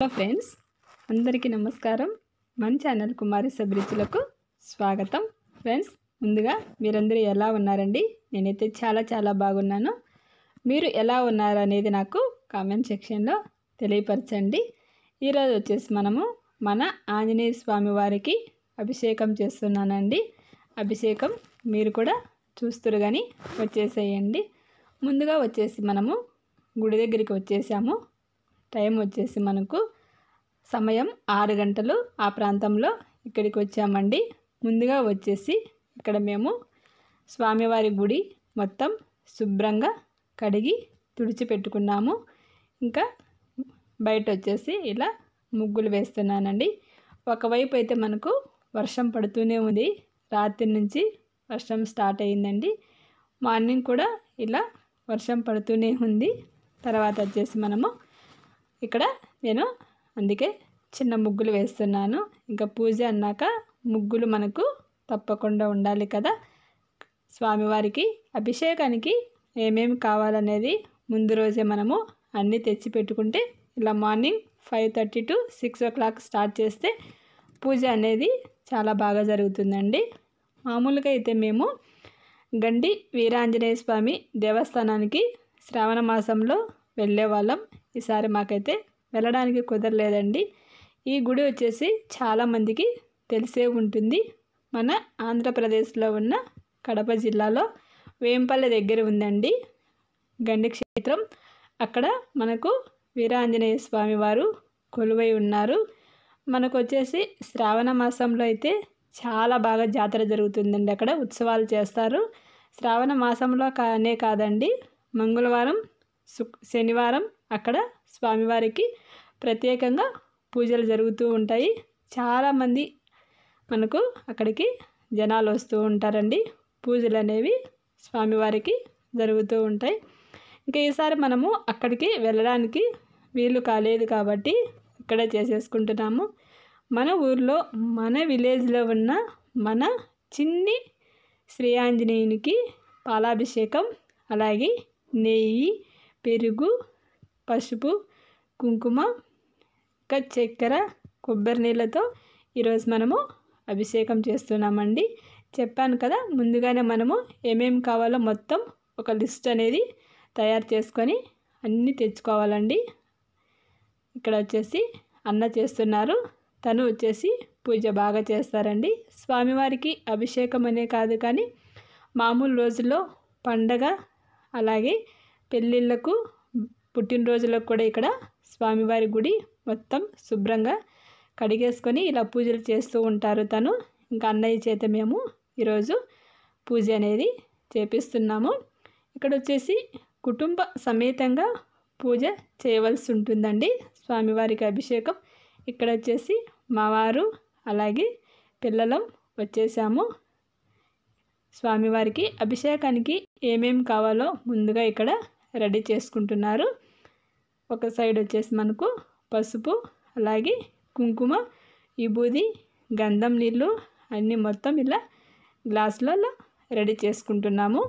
hello friends అందరికీ నమస్కారం మన ఛానల్ కుమారి సబ్రిచులకు స్వాగతం ఫ్రెండ్స్ ముందుగా మీరందరూ ఎలా ఉన్నారండి నేనైతే చాలా చాలా బాగున్నాను మీరు ఎలా ఉన్నారు అనేది నాకు కామెంట్ సెక్షన్లో తెలియపరచండి ఈరోజు వచ్చేసి మనము మన ఆంజనేయ స్వామి వారికి అభిషేకం చేస్తున్నానండి అభిషేకం మీరు కూడా చూస్తురు కానీ వచ్చేసేయండి ముందుగా వచ్చేసి మనము గుడి దగ్గరికి వచ్చేసాము టైం వచ్చేసి మనకు సమయం ఆరు గంటలు ఆ ప్రాంతంలో ఇక్కడికి వచ్చామండి ముందుగా వచ్చేసి ఇక్కడ మేము స్వామివారి గుడి మొత్తం శుభ్రంగా కడిగి తుడిచిపెట్టుకున్నాము ఇంకా బయట వచ్చేసి ఇలా ముగ్గులు వేస్తున్నానండి ఒకవైపు అయితే మనకు వర్షం పడుతూనే ఉంది రాత్రి నుంచి వర్షం స్టార్ట్ అయిందండి మార్నింగ్ కూడా ఇలా వర్షం పడుతూనే ఉంది తర్వాత వచ్చేసి మనము ఇక్కడ నేను అందుకే చిన్న ముగ్గులు వేస్తున్నాను ఇంకా పూజ అన్నాక ముగ్గులు మనకు తప్పకుండా ఉండాలి కదా స్వామివారికి అభిషేకానికి ఏమేమి కావాలనేది ముందు రోజే మనము అన్నీ తెచ్చి పెట్టుకుంటే ఇలా morning five thirty to six o'clock start చేస్తే పూజ అనేది చాలా బాగా జరుగుతుందండి మామూలుగా అయితే మేము గండి వీరాంజనేయ స్వామి దేవస్థానానికి శ్రావణ మాసంలో వెళ్ళేవాళ్ళం ఈసారి మాకైతే వెళ్ళడానికి కుదరలేదండి ఈ గుడి వచ్చేసి చాలామందికి తెలిసే ఉంటుంది మన ఆంధ్రప్రదేశ్లో ఉన్న కడప జిల్లాలో వేంపల్లె దగ్గర ఉందండి గండి క్షేత్రం అక్కడ మనకు వీరాంజనేయ స్వామి వారు కొలువై ఉన్నారు మనకు వచ్చేసి శ్రావణ మాసంలో అయితే చాలా బాగా జాతర జరుగుతుందండి అక్కడ ఉత్సవాలు చేస్తారు శ్రావణ మాసంలో కానే కాదండి మంగళవారం శనివారం అక్కడ స్వామివారికి ప్రత్యేకంగా పూజలు జరుగుతూ ఉంటాయి చాలామంది మనకు అక్కడికి జనాలు వస్తూ ఉంటారండి పూజలు అనేవి స్వామివారికి జరుగుతూ ఉంటాయి ఇంకా ఈసారి మనము అక్కడికి వెళ్ళడానికి వీలు కాలేదు కాబట్టి ఇక్కడే చేసేసుకుంటున్నాము మన ఊర్లో మన విలేజ్లో ఉన్న మన చిన్ని శ్రీ ఆంజనేయునికి పాలాభిషేకం అలాగే నెయ్యి పెరుగు పసుపు కుంకుమ ఇంకా చక్కెర కొబ్బరి నీళ్ళతో ఈరోజు మనము అభిషేకం చేస్తున్నామండి చెప్పాను కదా ముందుగానే మనము ఏమేమి కావాలో మొత్తం ఒక లిస్ట్ అనేది తయారు చేసుకొని అన్నీ తెచ్చుకోవాలండి ఇక్కడ వచ్చేసి అన్న చేస్తున్నారు తను వచ్చేసి పూజ బాగా చేస్తారండి స్వామివారికి అభిషేకం అనే కాదు కానీ మామూలు రోజుల్లో పండగ అలాగే పెళ్ళిళ్ళకు పుట్టినరోజులకు కూడా ఇక్కడ స్వామివారి గుడి మొత్తం శుభ్రంగా కడిగేసుకొని ఇలా పూజలు చేస్తూ ఉంటారు తను ఇంకా అన్నయ్య చేత మేము ఈరోజు పూజ అనేది చేపిస్తున్నాము ఇక్కడ వచ్చేసి కుటుంబ సమేతంగా పూజ చేయవలసి ఉంటుందండి స్వామివారికి అభిషేకం ఇక్కడ వచ్చేసి మావారు అలాగే పిల్లలం వచ్చేసాము స్వామివారికి అభిషేకానికి ఏమేం కావాలో ముందుగా ఇక్కడ రెడీ చేసుకుంటున్నారు ఒక సైడ్ వచ్చేసి మనకు పసుపు అలాగే కుంకుమ బూది గంధం నీళ్ళు అన్నీ మొత్తం ఇలా గ్లాసులలో రెడీ చేసుకుంటున్నాము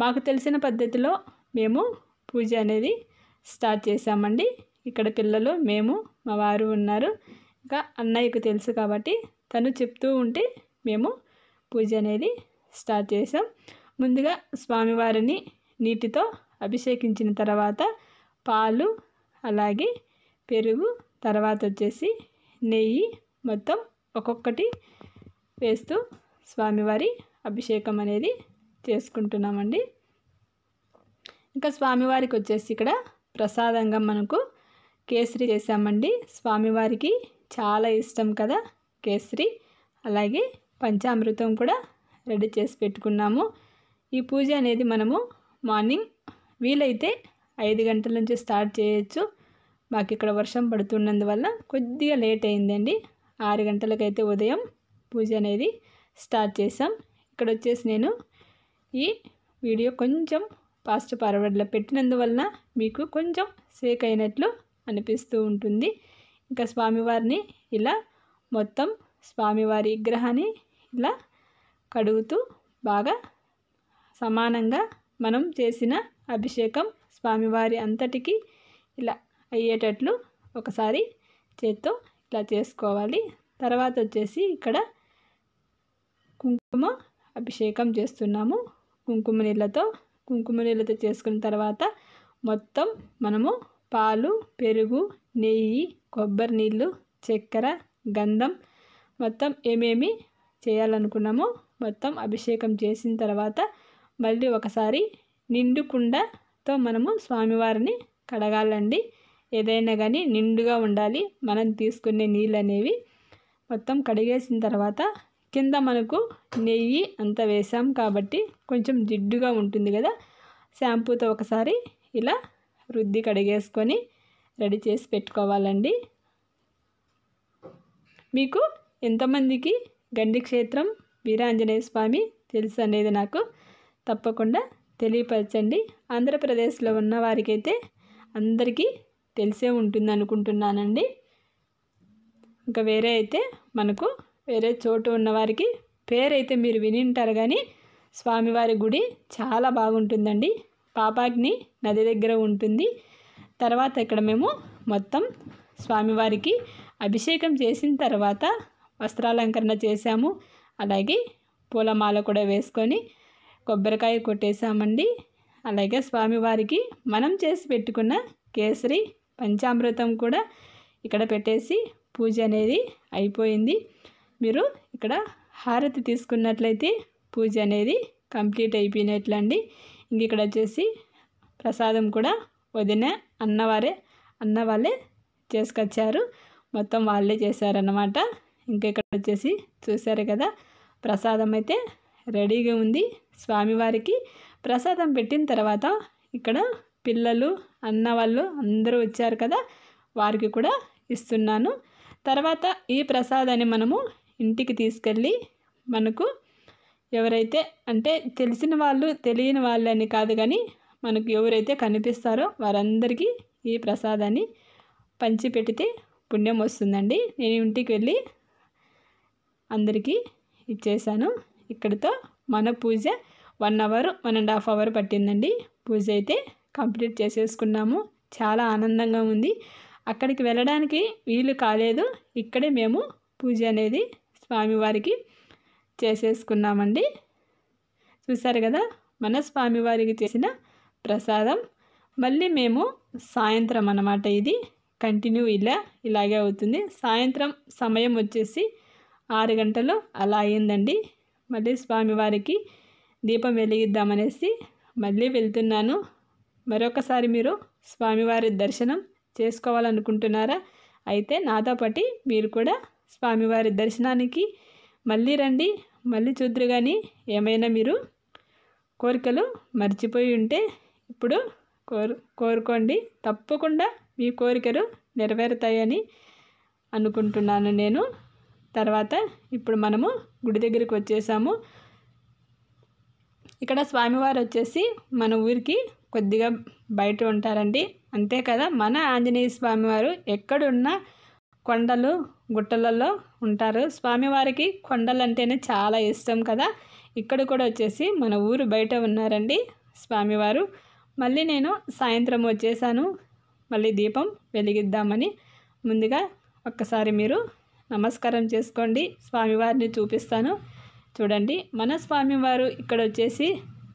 మాకు తెలిసిన పద్ధతిలో మేము పూజ అనేది స్టార్ట్ చేసామండి ఇక్కడ పిల్లలు మేము మా వారు ఉన్నారు ఇంకా అన్నయ్యకు తెలుసు కాబట్టి తను చెప్తూ ఉంటే మేము పూజ అనేది స్టార్ట్ చేసాం ముందుగా స్వామివారిని నీటితో అభిషేకించిన తర్వాత పాలు అలాగే పెరుగు తర్వాత వచ్చేసి నెయ్యి మొత్తం ఒక్కొక్కటి వేస్తూ స్వామివారి అభిషేకం అనేది చేసుకుంటున్నామండి ఇంకా స్వామివారికి వచ్చేసి ఇక్కడ ప్రసాదంగా మనకు కేసరి చేసామండి స్వామివారికి చాలా ఇష్టం కదా కేసరి అలాగే పంచామృతం కూడా రెడీ చేసి పెట్టుకున్నాము ఈ పూజ అనేది మనము మార్నింగ్ వీలైతే ఐదు గంటల నుంచి స్టార్ట్ చేయొచ్చు మాకు ఇక్కడ వర్షం పడుతున్నందువల్ల కొద్దిగా లేట్ అయిందండి ఆరు గంటలకైతే ఉదయం పూజ అనేది స్టార్ట్ చేసాం ఇక్కడ వచ్చేసి నేను ఈ వీడియో కొంచెం ఫాస్ట్ ఫార్వర్డ్లో పెట్టినందువలన మీకు కొంచెం సేక్ అయినట్లు అనిపిస్తూ ఉంటుంది ఇంకా స్వామివారిని ఇలా మొత్తం స్వామివారి విగ్రహాన్ని ఇలా కడుగుతూ బాగా సమానంగా మనం చేసిన అభిషేకం స్వామివారి అంతటికి ఇలా అయ్యేటట్లు ఒకసారి చేత్తో ఇలా చేసుకోవాలి తర్వాత వచ్చేసి ఇక్కడ కుంకుమ అభిషేకం చేస్తున్నాము కుంకుమ నీళ్ళతో కుంకుమ నీళ్ళతో చేసుకున్న తర్వాత మొత్తం మనము పాలు పెరుగు నెయ్యి కొబ్బరి నీళ్ళు చక్కెర గంధం మొత్తం ఏమేమి చేయాలనుకున్నామో మొత్తం అభిషేకం చేసిన తర్వాత మళ్ళీ ఒకసారి నిండుకుండతో మనము స్వామివారిని కడగాలండి ఏదైనా కానీ నిండుగా ఉండాలి మనం తీసుకునే నీళ్ళు అనేవి మొత్తం కడిగేసిన తర్వాత కింద మనకు నెయ్యి అంత వేసాం కాబట్టి కొంచెం జిడ్డుగా ఉంటుంది కదా షాంపూతో ఒకసారి ఇలా రుద్ది కడిగేసుకొని రెడీ చేసి పెట్టుకోవాలండి మీకు ఎంతమందికి గండి క్షేత్రం వీరాంజనేయ స్వామి తెలుసు అనేది నాకు తప్పకుండా తెలియపరచండి ఆంధ్రప్రదేశ్లో ఉన్న వారికైతే అందరికీ తెలిసే ఉంటుంది అనుకుంటున్నానండి ఇంకా వేరే అయితే మనకు వేరే చోటు ఉన్నవారికి పేరైతే మీరు విని ఉంటారు కానీ స్వామివారి గుడి చాలా బాగుంటుందండి పాపాగ్ని నది దగ్గర ఉంటుంది తర్వాత ఇక్కడ మేము మొత్తం స్వామివారికి అభిషేకం చేసిన తర్వాత వస్త్రాలంకరణ చేశాము అలాగే పూలమాల కూడా వేసుకొని కొబ్బరికాయ కొట్టేశామండి అలాగే స్వామివారికి మనం చేసి పెట్టుకున్న కేసరి పంచామృతం కూడా ఇక్కడ పెట్టేసి పూజ అనేది అయిపోయింది మీరు ఇక్కడ హారతి తీసుకున్నట్లయితే పూజ అనేది కంప్లీట్ అయిపోయినట్లండి ఇంక ఇక్కడ వచ్చేసి ప్రసాదం కూడా వదిన అన్నవారే అన్న వాళ్ళే చేసుకొచ్చారు మొత్తం వాళ్ళే చేశారన్నమాట ఇంకా ఇక్కడ వచ్చేసి చూశారు కదా ప్రసాదం అయితే రెడీగా ఉంది స్వామివారికి ప్రసాదం పెట్టిన తర్వాత ఇక్కడ పిల్లలు అన్న వాళ్ళు అందరూ వచ్చారు కదా వారికి కూడా ఇస్తున్నాను తర్వాత ఈ ప్రసాదాన్ని మనము ఇంటికి తీసుకెళ్ళి మనకు ఎవరైతే అంటే తెలిసిన వాళ్ళు తెలియని వాళ్ళని కాదు కానీ మనకు ఎవరైతే కనిపిస్తారో వారందరికీ ఈ ప్రసాదాన్ని పంచిపెడితే పుణ్యం వస్తుందండి నేను ఇంటికి వెళ్ళి అందరికీ ఇచ్చేసాను ఇక్కడితో మన పూజ one hour one and half hour పట్టిందండి పూజ అయితే కంప్లీట్ చేసేసుకున్నాము చాలా ఆనందంగా ఉంది అక్కడికి వెళ్ళడానికి వీలు కాలేదు ఇక్కడే మేము పూజ అనేది స్వామివారికి చేసేసుకున్నామండి చూసారు కదా మన స్వామివారికి చేసిన ప్రసాదం మళ్ళీ మేము సాయంత్రం అన్నమాట ఇది కంటిన్యూ ఇలా ఇలాగే అవుతుంది సాయంత్రం సమయం వచ్చేసి ఆరు గంటలు అలా అయిందండి మళ్ళీ స్వామివారికి దీపం వెలిగిద్దామనేసి మళ్ళీ వెళ్తున్నాను మరొకసారి మీరు స్వామివారి దర్శనం చేసుకోవాలనుకుంటున్నారా అయితే నాతో పాటి మీరు కూడా స్వామివారి దర్శనానికి మళ్ళీ రండి మళ్ళీ చూద్దరు కానీ ఏమైనా మీరు కోరికలు మర్చిపోయి ఉంటే ఇప్పుడు కోరు కోరుకోండి తప్పకుండా మీ కోరికలు నెరవేరుతాయని అనుకుంటున్నాను నేను తర్వాత ఇప్పుడు మనము గుడి దగ్గరికి వచ్చేసాము ఇక్కడ స్వామివారు వచ్చేసి మన ఊరికి కొద్దిగా బయట ఉంటారండి అంతే కదా మన ఆంజనేయ స్వామివారు ఎక్కడున్నా కొండలు గుట్టలలో ఉంటారు స్వామివారికి కొండలంటేనే చాలా ఇష్టం కదా ఇక్కడ కూడా వచ్చేసి మన ఊరు బయట ఉన్నారండి స్వామివారు మళ్ళీ నేను సాయంత్రం వచ్చేసాను మళ్ళీ దీపం వెలిగిద్దామని ముందుగా ఒక్కసారి మీరు నమస్కారం చేసుకోండి స్వామివారిని చూపిస్తాను చూడండి మన స్వామివారు ఇక్కడ వచ్చేసి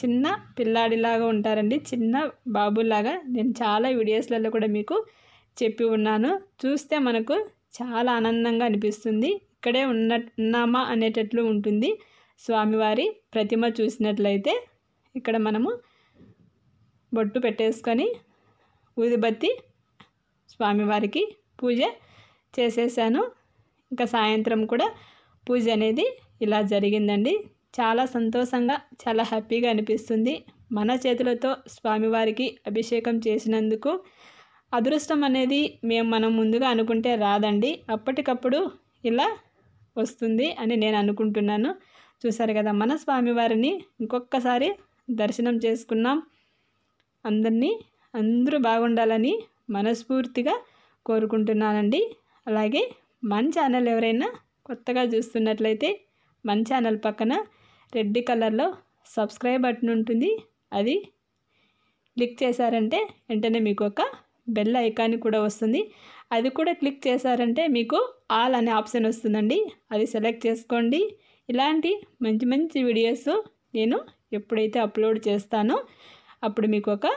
చిన్న పిల్లాడిలాగా ఉంటారండి చిన్న బాబులాగా నేను చాలా వీడియోస్లలో కూడా మీకు చెప్పి ఉన్నాను చూస్తే మనకు చాలా ఆనందంగా అనిపిస్తుంది ఇక్కడే ఉన్న ఉన్నామా అనేటట్లు ఉంటుంది స్వామివారి ప్రతిమ చూసినట్లయితే ఇక్కడ మనము బొట్టు పెట్టేసుకొని ఊదిబత్తి స్వామివారికి పూజ చేసేసాను ఇంకా సాయంత్రం కూడా పూజ అనేది ఇలా జరిగిందండి చాలా సంతోషంగా చాలా హ్యాపీగా అనిపిస్తుంది మన చేతులతో స్వామివారికి అభిషేకం చేసినందుకు అదృష్టం అనేది మేము మనం ముందుగా అనుకుంటే రాదండి అప్పటికప్పుడు ఇలా వస్తుంది అని నేను అనుకుంటున్నాను చూసారు కదా మన స్వామివారిని ఇంకొకసారి దర్శనం చేసుకున్నాం అందరినీ అందరూ బాగుండాలని మనస్ఫూర్తిగా కోరుకుంటున్నానండి అలాగే మన ఛానల్ ఎవరైనా కొత్తగా చూస్తున్నట్లయితే మన ఛానల్ పక్కన రెడ్ కలర్లో సబ్స్క్రైబ్ బటన్ ఉంటుంది అది క్లిక్ చేశారంటే వెంటనే మీకు ఒక బెల్ ఐకాన్ కూడా వస్తుంది అది కూడా క్లిక్ చేశారంటే మీకు ఆల్ అనే ఆప్షన్ వస్తుందండి అది సెలెక్ట్ చేసుకోండి ఇలాంటి మంచి మంచి వీడియోస్ నేను ఎప్పుడైతే అప్లోడ్ చేస్తానో అప్పుడు మీకు ఒక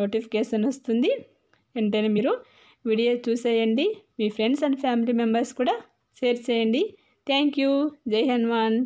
నోటిఫికేషన్ వస్తుంది వెంటనే మీరు వీడియో చూసేయండి మీ ఫ్రెండ్స్ అండ్ ఫ్యామిలీ మెంబర్స్ కూడా షేర్ చేయండి థ్యాంక్ యూ జై హనుమాన్